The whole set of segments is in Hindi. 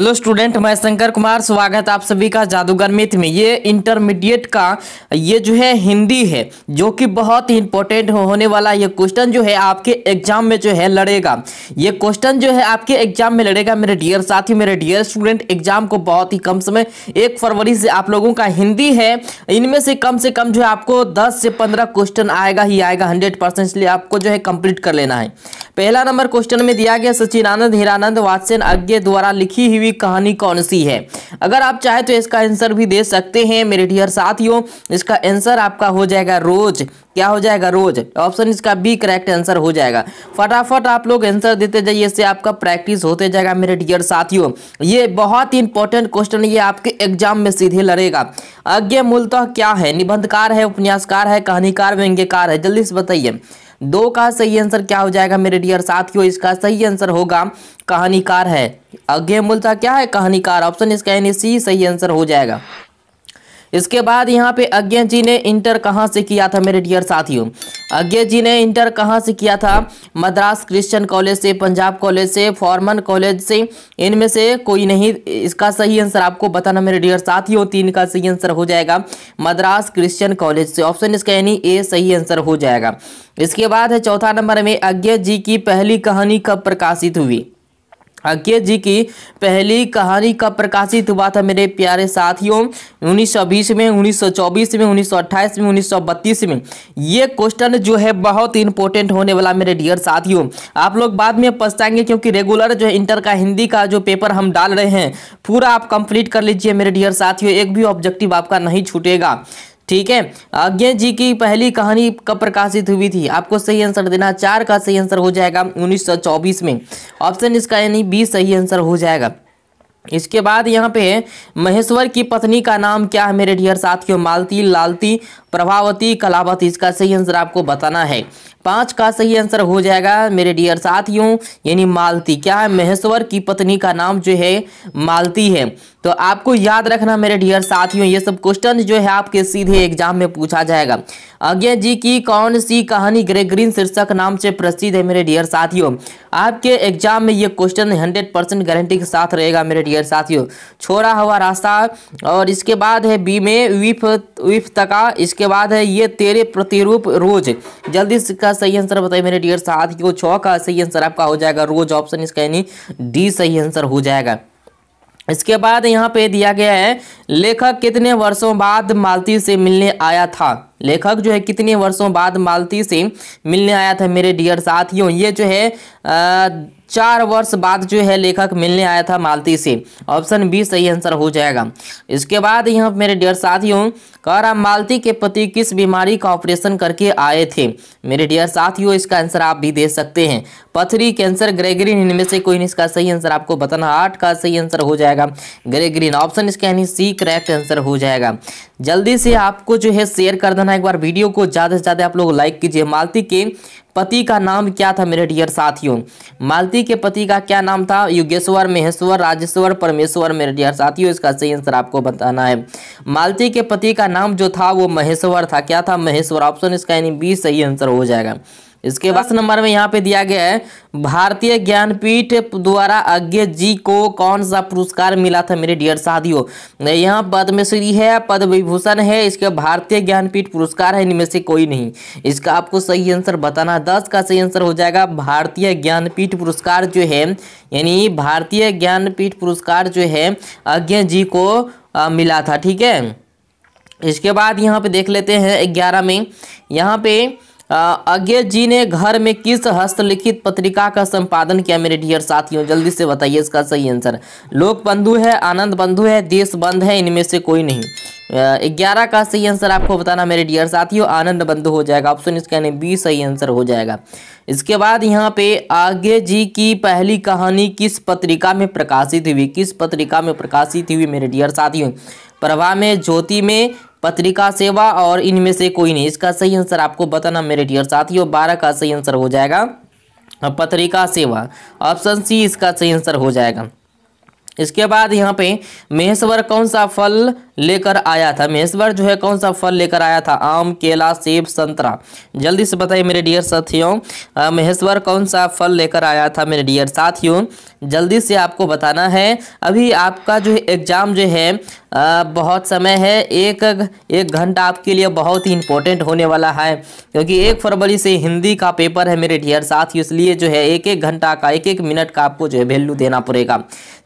हेलो स्टूडेंट मैं शंकर कुमार स्वागत आप सभी का जादूगर मिथ में ये इंटरमीडिएट का ये जो है हिंदी है जो कि बहुत ही इंपॉर्टेंट होने वाला ये क्वेश्चन जो है आपके एग्जाम में जो है लड़ेगा ये क्वेश्चन जो है आपके एग्जाम में लड़ेगा मेरे डियर साथी मेरे डियर स्टूडेंट एग्जाम को बहुत ही कम समय एक फरवरी से आप लोगों का हिंदी है इनमें से कम से कम जो है आपको दस से पंद्रह क्वेश्चन आएगा ही आएगा हंड्रेड इसलिए आपको जो है कंप्लीट कर लेना है पहला नंबर क्वेश्चन में दिया गया सचिनानंद हिरानंद वासन अज्ञे द्वारा लिखी हुई कहानी कौन सी है अगर आप चाहे तो इसका आंसर भी दे सकते हैं मेरे डियर साथियों इसका आंसर आपका हो जाएगा रोज क्या हो जाएगा रोज ऑप्शन इसका बी करेक्ट आंसर हो जाएगा फटाफट आप लोग आंसर देते जाइए इससे आपका प्रैक्टिस होते जाएगा मेरे डियर साथियों ये बहुत ही इंपॉर्टेंट क्वेश्चन ये आपके एग्जाम में सीधे लड़ेगा अज्ञे मूलतः क्या है निबंधकार है उपन्यासकार है कहानीकार व्यंग्यकार है जल्दी से बताइए दो का सही आंसर क्या हो जाएगा मेरे डियर साथियों इसका सही आंसर होगा कहानीकार है अज्ञे मूलता क्या है कहानीकार ऑप्शन इसका यानी सी सही आंसर हो जाएगा इसके बाद यहाँ पे अज्ञा जी ने इंटर कहाँ से किया था मेरे डियर साथियों अज्ञा जी ने इंटर कहाँ से किया था मद्रास क्रिश्चियन कॉलेज से पंजाब कॉलेज से फॉर्मन कॉलेज से इनमें से कोई नहीं इसका सही आंसर आपको बताना मेरे डियर साथियों तीन का सही आंसर हो जाएगा मद्रास क्रिश्चियन कॉलेज से ऑप्शन इसका यानी ए सही आंसर हो जाएगा इसके बाद है चौथा नंबर में अज्ञा जी की पहली कहानी कब प्रकाशित हुई अज्ञ जी की पहली कहानी का प्रकाशित हुआ था मेरे प्यारे साथियों बीस में 1924 में 1928 में 1932 में ये क्वेश्चन जो है बहुत इंपॉर्टेंट होने वाला मेरे डियर साथियों आप लोग बाद में पछताएंगे क्योंकि रेगुलर जो है इंटर का हिंदी का जो पेपर हम डाल रहे हैं पूरा आप कंप्लीट कर लीजिए मेरे डियर साथियों एक भी ऑब्जेक्टिव आपका नहीं छूटेगा ठीक है अज्ञा जी की पहली कहानी कब प्रकाशित हुई थी आपको सही आंसर देना चार का सही आंसर हो जाएगा 1924 में ऑप्शन इसका यानी बी सही आंसर हो जाएगा इसके बाद यहाँ पे महेश्वर की पत्नी का नाम क्या है मेरे डियर साथियों मालती लालती प्रभावती कलावती इसका सही आंसर आपको बताना है पांच का सही आंसर हो जाएगा मेरे डियर साथियों यानी मालती क्या है महेश्वर की पत्नी का नाम जो है मालती है तो आपको याद रखना मेरे डियर साथियों ये सब क्वेश्चन जो है आपके सीधे एग्जाम में पूछा जाएगा अज्ञा जी की कौन सी कहानी ग्रेग्रीन शीर्षक नाम से प्रसिद्ध है मेरे डियर साथियों आपके एग्जाम में ये क्वेश्चन हंड्रेड परसेंट गारंटी के साथ रहेगा मेरे डियर साथियों छोड़ा हुआ रास्ता और इसके बाद है बी में विफ विफ तका इसके बाद है ये तेरे प्रतिरूप रोज जल्दी इसका सही आंसर बताइए मेरे डियर ही छ का सही आंसर आपका हो जाएगा रोज ऑप्शन इसका यानी डी सही आंसर हो जाएगा इसके बाद यहाँ पे दिया गया है लेखक कितने वर्षों बाद मालती से मिलने आया था लेखक जो है कितने वर्षों बाद मालती से मिलने आया था मेरे डियर साथियों ये जो है चार वर्ष बाद जो है लेखक मिलने आया था मालती से ऑप्शन बी सही आंसर हो जाएगा इसके बाद यहाँ मेरे डियर साथियों कह रहा मालती के पति किस बीमारी का ऑपरेशन करके आए थे मेरे डियर साथियों इसका आंसर आप भी दे सकते हैं पथरी कैंसर ग्रेग्रीन इनमें से कोई इसका सही आंसर आपको बताना आठ का सही आंसर हो जाएगा ग्रेग्रीन ऑप्शन इसका यानी सी करेक्ट आंसर हो जाएगा जल्दी से आपको जो है शेयर कर देना कहना एक बार वीडियो को ज़्यादा से ज़्यादा आप लोग लाइक कीजिए मालती के पति का नाम क्या था मेरे डियर साथियों मालती के पति का क्या नाम था युगेश्वर महेश्वर राजेश्वर परमेश्वर मेरे डियर साथियों इसका सही आंसर आपको बताना है मालती के पति का नाम जो था वो महेश्वर था क्या था महेश्वर ऑप्शन इसका यानी बी सही आंसर हो जाएगा इसके बाद नंबर में यहाँ पे दिया गया है भारतीय ज्ञानपीठ द्वारा अज्ञ जी को कौन सा पुरस्कार मिला था मेरे डियर साथियों यहाँ पद्मश्री है पद्म विभूषण है इसके भारतीय ज्ञानपीठ पुरस्कार है इनमें से कोई नहीं इसका आपको सही आंसर बताना दस का सही आंसर हो जाएगा भारतीय ज्ञानपीठ पुरस्कार जो है यानी भारतीय ज्ञानपीठ पुरस्कार जो है अज्ञ जी को आ, मिला था ठीक है इसके बाद यहाँ पे देख लेते हैं ग्यारह में यहाँ पे अज्ञे जी ने घर में किस हस्तलिखित पत्रिका का संपादन किया मेरे डियर साथियों जल्दी से बताइए इसका सही आंसर लोक बंधु है आनंद बंधु है देश बंध है इनमें से कोई नहीं ग्यारह का सही आंसर आपको बताना मेरे डियर साथियों आनंद बंधु हो जाएगा ऑप्शन इसके यानी बी सही आंसर हो जाएगा इसके बाद यहाँ पे आगे जी की पहली कहानी किस पत्रिका में प्रकाशित हुई किस पत्रिका में प्रकाशित हुई मेरे डियर साथियों प्रभा में ज्योति में पत्रिका सेवा और इनमें से कोई नहीं इसका सही आंसर आपको बताना मेरे डियर साथियों बारह का सही आंसर हो जाएगा पत्रिका सेवा ऑप्शन सी इसका सही आंसर हो जाएगा इसके बाद यहाँ पे महेश्वर कौन सा फल लेकर आया था महेश्वर जो है कौन सा फल लेकर आया था आम केला सेब संतरा जल्दी से बताइए मेरे डियर साथियों महेश्वर कौन सा फल लेकर आया था मेरे डियर साथियों जल्दी से आपको बताना है अभी आपका जो है एग्ज़ाम जो है बहुत समय है एक एक घंटा आपके लिए बहुत ही इंपॉर्टेंट होने वाला है क्योंकि एक फरवरी से हिंदी का पेपर है मेरे डियर ही इसलिए जो है एक एक घंटा का एक एक मिनट का आपको जो है वैल्यू देना पड़ेगा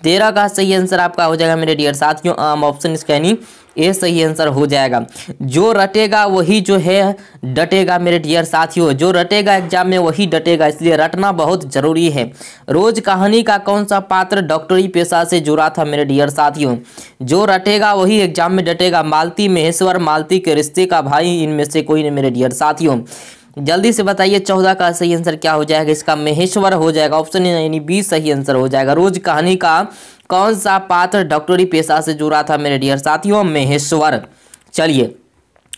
तेरह का सही आंसर आपका हो जाएगा मेरे डियर साथियों आम ऑप्शन स्कैनिंग ए सही आंसर हो जाएगा जो रटेगा वही जो है डटेगा मेरे डियर साथियों जो रटेगा एग्जाम में वही डटेगा इसलिए रटना बहुत जरूरी है रोज कहानी का कौन सा पात्र डॉक्टरी पेशा से जुड़ा था मेरे डियर साथियों जो रटेगा वही एग्जाम में डटेगा मालती महेश्वर मालती के रिश्ते का भाई इनमें से कोई नहीं मेरे डियर साथियों जल्दी से बताइए चौदह का सही आंसर क्या हो जाएगा इसका महेश्वर हो जाएगा ऑप्शन यानी बी सही आंसर हो जाएगा रोज कहानी का कौन सा पात्र डॉक्टरी पेशा से जुड़ा था मेरे डियर साथियों महेश्वर चलिए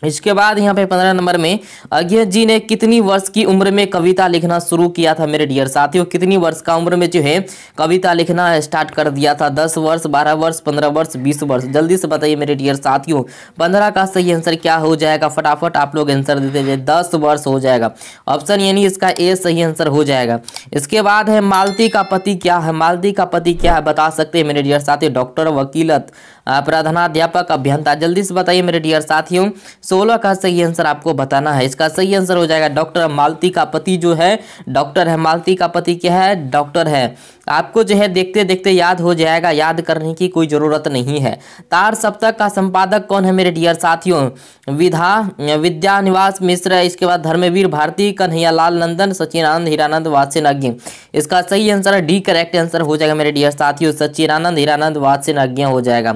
इसके बाद यहाँ पे पंद्रह नंबर में अज्ञ जी ने कितनी वर्ष की उम्र में कविता लिखना शुरू किया था मेरे डियर साथियों कितनी वर्ष का उम्र में जो है कविता लिखना स्टार्ट कर दिया था दस वर्ष बारह वर्ष पंद्रह वर्ष बीस वर्ष जल्दी से बताइए मेरे डियर साथियों पंद्रह का सही आंसर क्या हो जाएगा फटाफट आप लोग आंसर देते जाए दस वर्ष हो जाएगा ऑप्शन यानी इसका ए सही आंसर हो जाएगा इसके बाद है मालती का पति क्या है मालती का पति क्या है बता सकते हैं मेरे डियर साथियों डॉक्टर वकीलत प्रधानाध्यापक अभियंता जल्दी से बताइए मेरे डियर साथियों सो सोलह का सही आंसर आपको बताना है इसका सही आंसर हो जाएगा डॉक्टर मालती का पति जो है डॉक्टर है मालती का पति क्या है डॉक्टर है आपको जो है देखते देखते याद हो जाएगा याद करने की कोई ज़रूरत नहीं है तार सप्तक का संपादक कौन है मेरे डियर साथियों विधा विद्या निवास मिश्र इसके बाद धर्मवीर भारती कन्हैया लाल नंदन सचिनानंद हीरानंद वात्स्यज्ञ इसका सही आंसर है डी करेक्ट आंसर हो जाएगा मेरे डियर साथियों सचिनानंद हीरानंद वात्स्यज्ञ हो जाएगा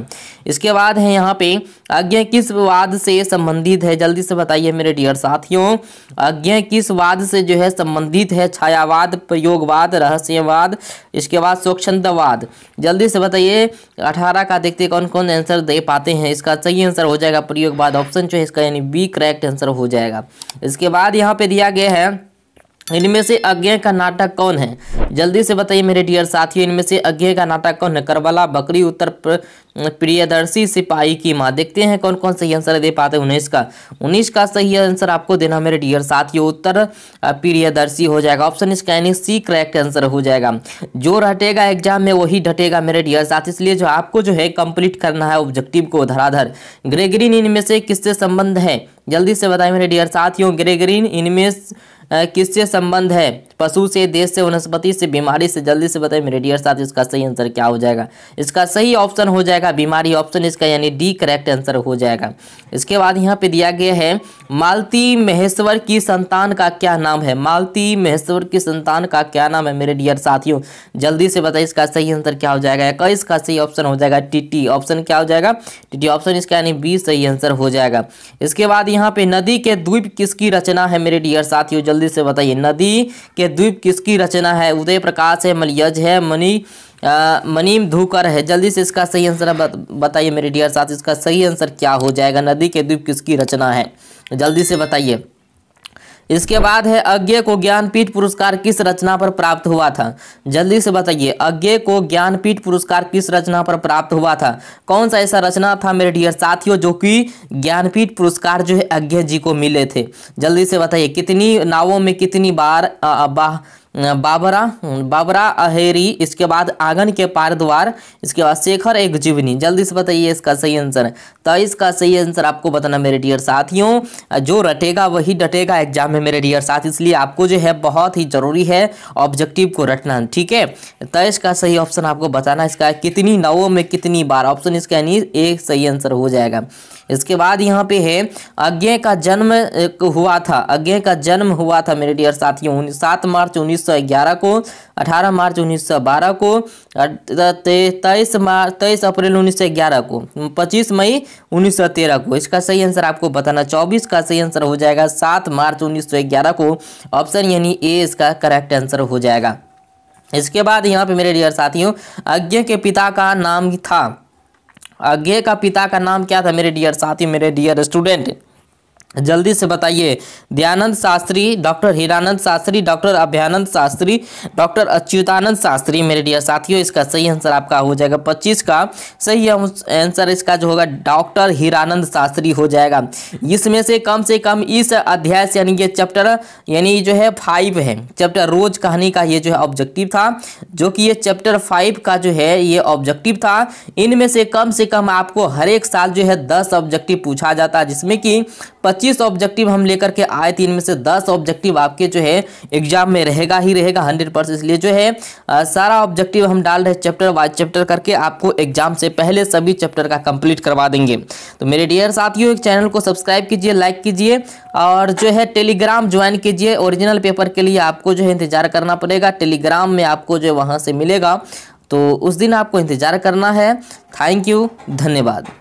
इसके बाद है यहाँ पे अज्ञ किस वाद से संबंधित है जल्दी से बताइए मेरे डियर साथियों अज्ञ किस वाद से जो है संबंधित है छायावाद प्रयोगवाद रहस्यवाद इसके बाद स्वच्छंदवाद जल्दी से बताइए अठारह का देखते कौन कौन आंसर दे पाते हैं इसका सही आंसर हो जाएगा प्रयोगवाद ऑप्शन जो है इसका यानी बी करेक्ट आंसर हो जाएगा इसके बाद यहाँ पे दिया गया है इनमें से अज्ञेय का नाटक कौन है जल्दी से बताइए मेरे डियर साथियों इनमें से अज्ञेय का नाटक कौन है करबला बकरी उत्तर प्रियदर्शी सिपाही की माँ देखते हैं कौन कौन सही आंसर दे पाते हैं उन्नीस का उन्नीस का सही आंसर आपको देना मेरे डियर साथियों उत्तर प्रियदर्शी हो जाएगा ऑप्शन इसका यानी सी करेक्ट आंसर हो जाएगा जो रटेगा एग्जाम में वही डटेगा मेरे डियर साथ इसलिए जो आपको जो है कंप्लीट करना है ऑब्जेक्टिव को धराधर ग्रेगरीन इनमें से किससे संबंध है जल्दी से बताए मेरे डियर साथियों ग्रेगरीन इनमें किससे संबंध है पशु से देश से वनस्पति से बीमारी से जल्दी से बताइए मेरे डियर साथ इसका सही आंसर क्या हो जाएगा इसका सही ऑप्शन हो जाएगा बीमारी ऑप्शन इसका यानी डी करेक्ट आंसर हो जाएगा इसके बाद यहाँ पे दिया गया है मालती महेश्वर की संतान का क्या नाम है मालती महेश्वर की संतान का क्या नाम है मेरे डियर साथियों जल्दी से बताइए इसका सही आंसर क्या हो जाएगा या इसका सही ऑप्शन हो जाएगा टी ऑप्शन क्या हो जाएगा टी ऑप्शन इसका यानी बी सही आंसर हो जाएगा इसके बाद यहाँ पे नदी के द्वीप किसकी रचना है मेरे डियर साथियों जल्दी जल्दी से बताइए नदी के द्वीप किसकी रचना है उदय प्रकाश है मलयज है मनी मनीम धूकर है जल्दी से इसका सही आंसर बताइए मेरे डियर साथ इसका सही आंसर क्या हो जाएगा नदी के द्वीप किसकी रचना है जल्दी से बताइए इसके बाद है अज्ञे को ज्ञानपीठ पुरस्कार किस रचना पर प्राप्त हुआ था जल्दी से बताइए अज्ञे को ज्ञानपीठ पुरस्कार किस रचना पर प्राप्त हुआ था कौन सा ऐसा रचना था मेरे डियर साथियों जो कि ज्ञानपीठ पुरस्कार जो है अज्ञे जी को मिले थे जल्दी से बताइए कितनी नावों में कितनी बार आ, बा, बाबरा बाबरा अहेरी इसके बाद आंगन के पार द्वार इसके बाद शेखर एक जीवनी जल्दी से बताइए इसका सही आंसर तो इसका सही आंसर आपको बताना मेरे डियर साथियों जो रटेगा वही डटेगा एग्जाम में मेरे डियर साथ इसलिए आपको जो है बहुत ही जरूरी है ऑब्जेक्टिव को रटना ठीक है तो इसका सही ऑप्शन आपको बताना इसका कितनी नवों में कितनी बार ऑप्शन इसका यानी एक सही आंसर हो जाएगा इसके बाद यहाँ पे है अज्ञे का जन्म हुआ था अज्ञे का जन्म हुआ था मेरे डियर साथियों सात मार्च उन्नीस 1911 को 18 मार्च 1912 को तेईस मार्च तेईस अप्रैल 1911 को 25 मई 1913 को इसका सही आंसर आपको बताना 24 का सही आंसर हो जाएगा 7 मार्च 1911 को ऑप्शन यानी ए इसका करेक्ट आंसर हो जाएगा इसके बाद यहाँ पे मेरे डियर साथियों अज्ञ के पिता का नाम था अज्ञे का पिता का नाम क्या था मेरे डियर साथी मेरे डियर स्टूडेंट जल्दी से बताइए Dayanand Shastri doctor Hiranand Shastri doctor Abhyanand Shastri doctor Achyutanand Shastri मेरे डियर साथियों इसका सही आंसर आपका हो जाएगा 25 का सही आंसर इसका जो होगा डॉक्टर हीरानंद शास्त्री हो जाएगा इसमें से कम से कम इस अध्याय से यानी ये चैप्टर यानी जो है फाइव है चैप्टर रोज कहानी का ये जो है ऑब्जेक्टिव था जो कि ये चैप्टर फाइव का जो है ये ऑब्जेक्टिव था इनमें से कम से कम आपको हर एक साल जो है दस ऑब्जेक्टिव पूछा जाता है जिसमें कि पच्चीस ऑब्जेक्टिव हम लेकर के आए तीन में से दस ऑब्जेक्टिव आपके जो है एग्जाम में रहेगा ही रहेगा हंड्रेड परसेंट इसलिए जो है आ, सारा ऑब्जेक्टिव हम डाल रहे चैप्टर वाइज चैप्टर करके आपको एग्जाम से पहले सभी चैप्टर का कंप्लीट करवा देंगे तो मेरे डियर साथियों चैनल को सब्सक्राइब कीजिए लाइक कीजिए और जो है टेलीग्राम ज्वाइन कीजिए ओरिजिनल पेपर के लिए आपको जो है इंतजार करना पड़ेगा टेलीग्राम में आपको जो वहाँ से मिलेगा तो उस दिन आपको इंतज़ार करना है थैंक यू धन्यवाद